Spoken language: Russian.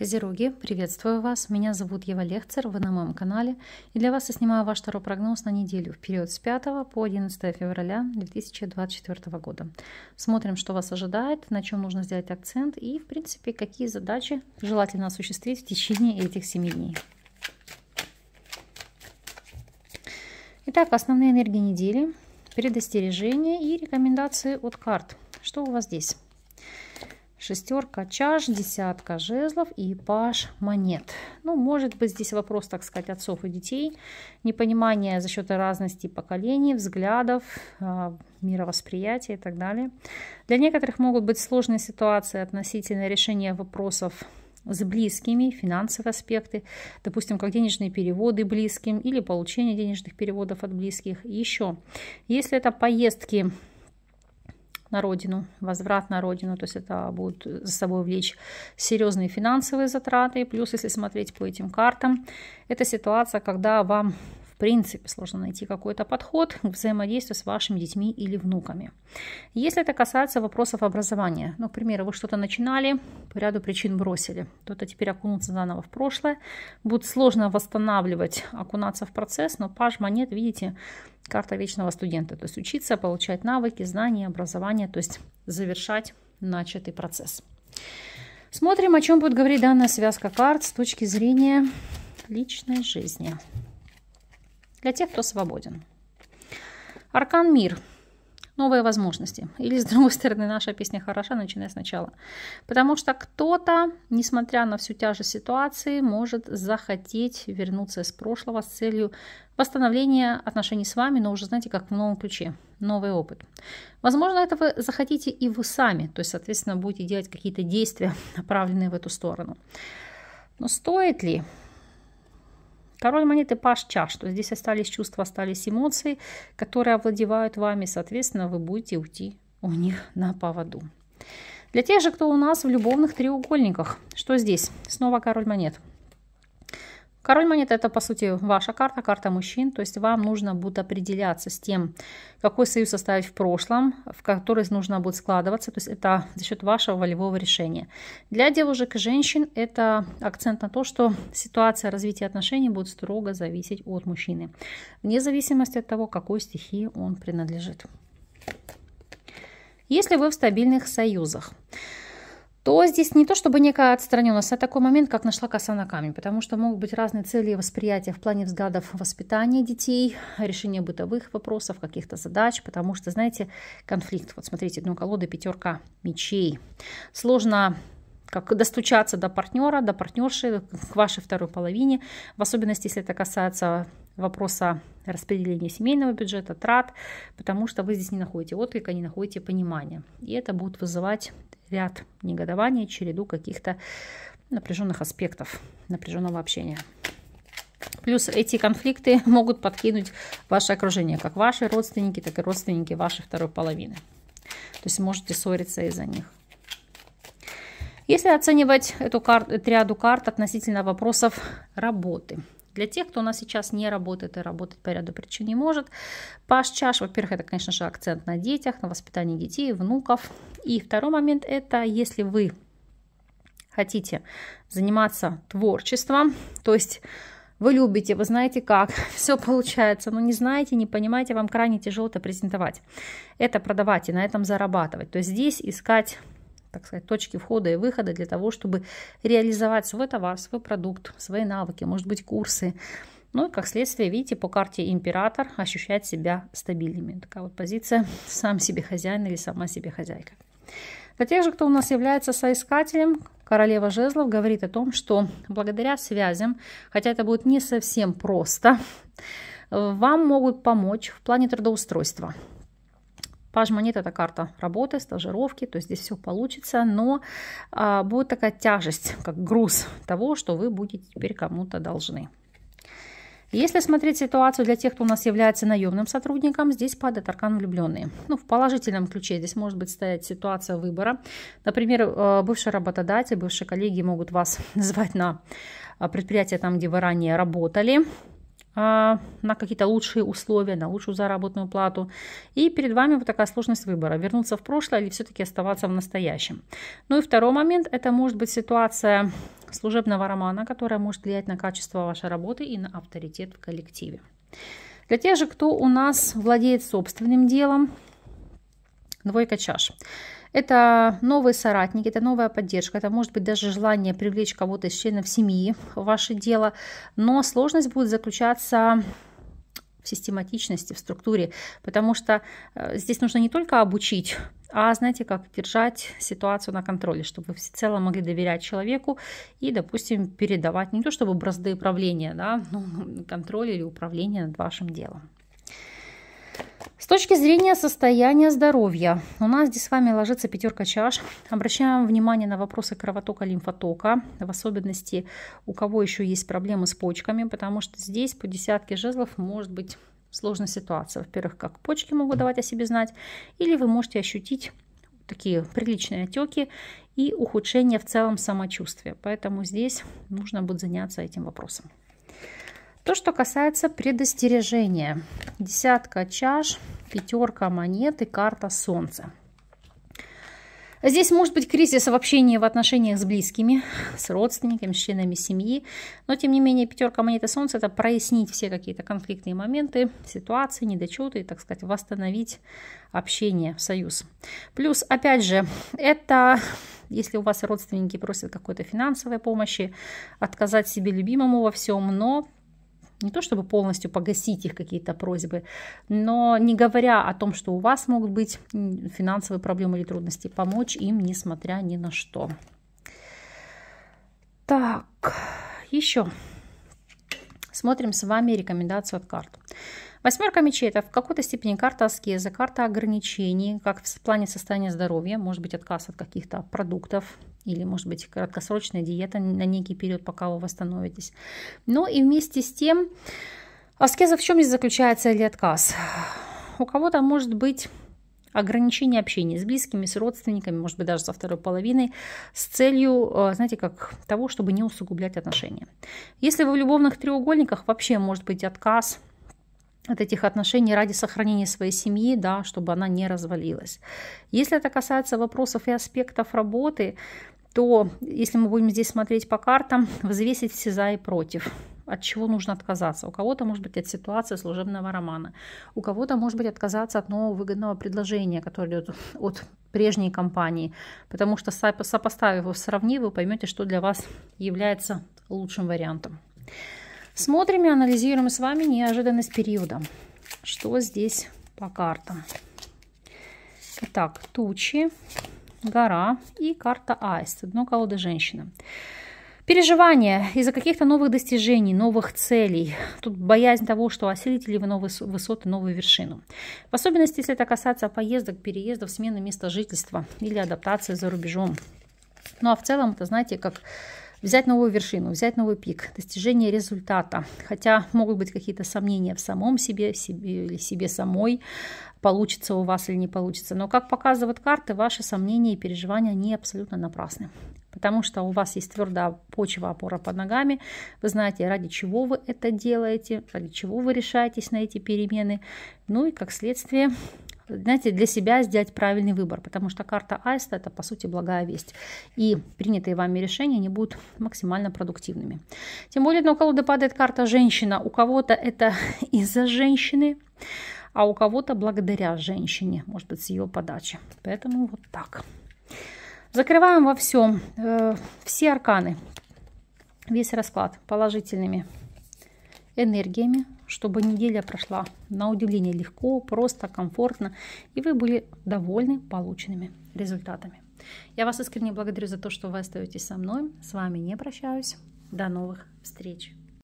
Козероги, приветствую вас. Меня зовут Ева Лехцер, вы на моем канале. И для вас я снимаю ваш второй прогноз на неделю, в период с 5 по 11 февраля 2024 года. Смотрим, что вас ожидает, на чем нужно сделать акцент и, в принципе, какие задачи желательно осуществить в течение этих 7 дней. Итак, основные энергии недели, предостережения и рекомендации от карт. Что у вас здесь? шестерка чаш, десятка жезлов и паш монет. Ну, может быть, здесь вопрос, так сказать, отцов и детей, непонимание за счет разности поколений, взглядов, а, мировосприятия и так далее. Для некоторых могут быть сложные ситуации относительно решения вопросов с близкими, финансовые аспекты, допустим, как денежные переводы близким или получение денежных переводов от близких. еще, если это поездки на родину, возврат на родину, то есть это будут за собой влечь серьезные финансовые затраты. Плюс, если смотреть по этим картам, это ситуация, когда вам принципе сложно найти какой-то подход к взаимодействию с вашими детьми или внуками. Если это касается вопросов образования, ну, к примеру, вы что-то начинали, по ряду причин бросили, кто-то теперь окунуться заново в прошлое, будет сложно восстанавливать, окунаться в процесс, но паж монет, видите, карта вечного студента, то есть учиться, получать навыки, знания, образование, то есть завершать начатый процесс. Смотрим, о чем будет говорить данная связка карт с точки зрения личной жизни для тех, кто свободен. Аркан Мир. Новые возможности. Или, с другой стороны, наша песня хороша, начиная сначала. Потому что кто-то, несмотря на всю тяжесть ситуации, может захотеть вернуться из прошлого с целью восстановления отношений с вами, но уже, знаете, как в новом ключе. Новый опыт. Возможно, это вы захотите и вы сами. То есть, соответственно, будете делать какие-то действия, направленные в эту сторону. Но стоит ли Второй монеты паш чаш, что здесь остались чувства, остались эмоции, которые овладевают вами, соответственно, вы будете уйти у них на поводу. Для тех же, кто у нас в любовных треугольниках, что здесь? Снова король монет. Король монет – это, по сути, ваша карта, карта мужчин. То есть вам нужно будет определяться с тем, какой союз составить в прошлом, в который нужно будет складываться. То есть это за счет вашего волевого решения. Для девушек и женщин это акцент на то, что ситуация развития отношений будет строго зависеть от мужчины. Вне зависимости от того, какой стихии он принадлежит. Если вы в стабильных союзах – то здесь не то чтобы некая отстраненность, а такой момент, как нашла коса на камень, потому что могут быть разные цели восприятия в плане взглядов воспитания детей, решения бытовых вопросов, каких-то задач, потому что, знаете, конфликт, вот смотрите, дно колоды, пятерка мечей. Сложно как достучаться до партнера, до партнерши, к вашей второй половине, в особенности, если это касается вопроса распределения семейного бюджета, трат, потому что вы здесь не находите отклика, не находите понимания. И это будет вызывать ряд негодований, череду каких-то напряженных аспектов, напряженного общения. Плюс эти конфликты могут подкинуть ваше окружение, как ваши родственники, так и родственники вашей второй половины. То есть можете ссориться из-за них. Если оценивать эту кар... ряду карт относительно вопросов работы – для тех, кто у нас сейчас не работает и работать по ряду причин не может, Паш Чаш, во-первых, это, конечно же, акцент на детях, на воспитании детей, внуков. И второй момент – это если вы хотите заниматься творчеством, то есть вы любите, вы знаете как, все получается, но не знаете, не понимаете, вам крайне тяжело это презентовать. Это продавать и на этом зарабатывать. То есть здесь искать так сказать, точки входа и выхода для того, чтобы реализовать свой товар, свой продукт, свои навыки, может быть, курсы. Ну и, как следствие, видите, по карте император ощущает себя стабильными. Такая вот позиция сам себе хозяин или сама себе хозяйка. Для тех же, кто у нас является соискателем, королева жезлов говорит о том, что благодаря связям, хотя это будет не совсем просто, вам могут помочь в плане трудоустройства. Паж Пажмонет – это карта работы, стажировки, то есть здесь все получится, но а, будет такая тяжесть, как груз того, что вы будете теперь кому-то должны. Если смотреть ситуацию для тех, кто у нас является наемным сотрудником, здесь падает аркан влюбленные. Ну, в положительном ключе здесь может быть стоять ситуация выбора. Например, э, бывший работодатель, бывшие коллеги могут вас звать на а, предприятие там, где вы ранее работали, а, на какие-то лучшие условия, на лучшую заработную плату. И перед вами вот такая сложность выбора, вернуться в прошлое или все-таки оставаться в настоящем. Ну и второй момент, это может быть ситуация служебного романа, которая может влиять на качество вашей работы и на авторитет в коллективе. Для тех же, кто у нас владеет собственным делом, двойка чаш. Это новые соратники, это новая поддержка, это может быть даже желание привлечь кого-то из членов семьи в ваше дело. Но сложность будет заключаться в систематичности, в структуре, потому что э, здесь нужно не только обучить, а знаете, как держать ситуацию на контроле, чтобы вы всецело могли доверять человеку и, допустим, передавать не то чтобы бразды правления, да, ну, контроль или управление над вашим делом. С точки зрения состояния здоровья, у нас здесь с вами ложится пятерка чаш. Обращаем внимание на вопросы кровотока, лимфотока, в особенности у кого еще есть проблемы с почками, потому что здесь по десятке жезлов может быть сложная ситуация. Во-первых, как почки могут давать о себе знать, или вы можете ощутить такие приличные отеки и ухудшение в целом самочувствия. Поэтому здесь нужно будет заняться этим вопросом. То, что касается предостережения. Десятка чаш, пятерка монет и карта солнца. Здесь может быть кризис в общении, в отношениях с близкими, с родственниками, с членами семьи. Но, тем не менее, пятерка монеты солнца – это прояснить все какие-то конфликтные моменты, ситуации, недочеты и, так сказать, восстановить общение, союз. Плюс, опять же, это если у вас родственники просят какой-то финансовой помощи, отказать себе любимому во всем, но не то чтобы полностью погасить их какие-то просьбы, но не говоря о том, что у вас могут быть финансовые проблемы или трудности, помочь им, несмотря ни на что. Так, еще. Смотрим с вами рекомендацию от карт. Восьмерка мечей – это в какой-то степени карта аскеза, карта ограничений, как в плане состояния здоровья, может быть, отказ от каких-то продуктов, или, может быть, краткосрочная диета на некий период, пока вы восстановитесь. Но ну и вместе с тем, аскеза в чем здесь заключается или отказ? У кого-то может быть ограничение общения с близкими, с родственниками, может быть, даже со второй половиной, с целью, э, знаете, как того, чтобы не усугублять отношения. Если вы в любовных треугольниках, вообще может быть отказ от этих отношений ради сохранения своей семьи, да, чтобы она не развалилась. Если это касается вопросов и аспектов работы, то если мы будем здесь смотреть по картам, взвесить все за и против от чего нужно отказаться. У кого-то, может быть, от ситуации служебного романа. У кого-то, может быть, отказаться от нового выгодного предложения, которое идет от прежней компании. Потому что, сопоставив его, сравнив, вы поймете, что для вас является лучшим вариантом. Смотрим и анализируем с вами неожиданность периода. Что здесь по картам? Итак, тучи, гора и карта аист. Дно колоды женщина. Переживания из-за каких-то новых достижений, новых целей. Тут боязнь того, что осилите ли вы новые высоты, новую вершину. В особенности, если это касается поездок, переездов, смены места жительства или адаптации за рубежом. Ну а в целом, это знаете, как взять новую вершину, взять новый пик, достижение результата. Хотя могут быть какие-то сомнения в самом себе, в себе или себе самой, получится у вас или не получится. Но, как показывают карты, ваши сомнения и переживания, не абсолютно напрасны. Потому что у вас есть твердая почва, опора под ногами. Вы знаете, ради чего вы это делаете, ради чего вы решаетесь на эти перемены. Ну и, как следствие, знаете, для себя сделать правильный выбор, потому что карта Аиста – это, по сути, благая весть. И принятые вами решения они будут максимально продуктивными. Тем более, на колоды падает карта «Женщина». У кого-то это из-за женщины, а у кого-то благодаря женщине, может быть, с ее подачи. Поэтому вот так. Закрываем во всем э, все арканы, весь расклад положительными энергиями, чтобы неделя прошла на удивление легко, просто, комфортно, и вы были довольны полученными результатами. Я вас искренне благодарю за то, что вы остаетесь со мной. С вами не прощаюсь. До новых встреч!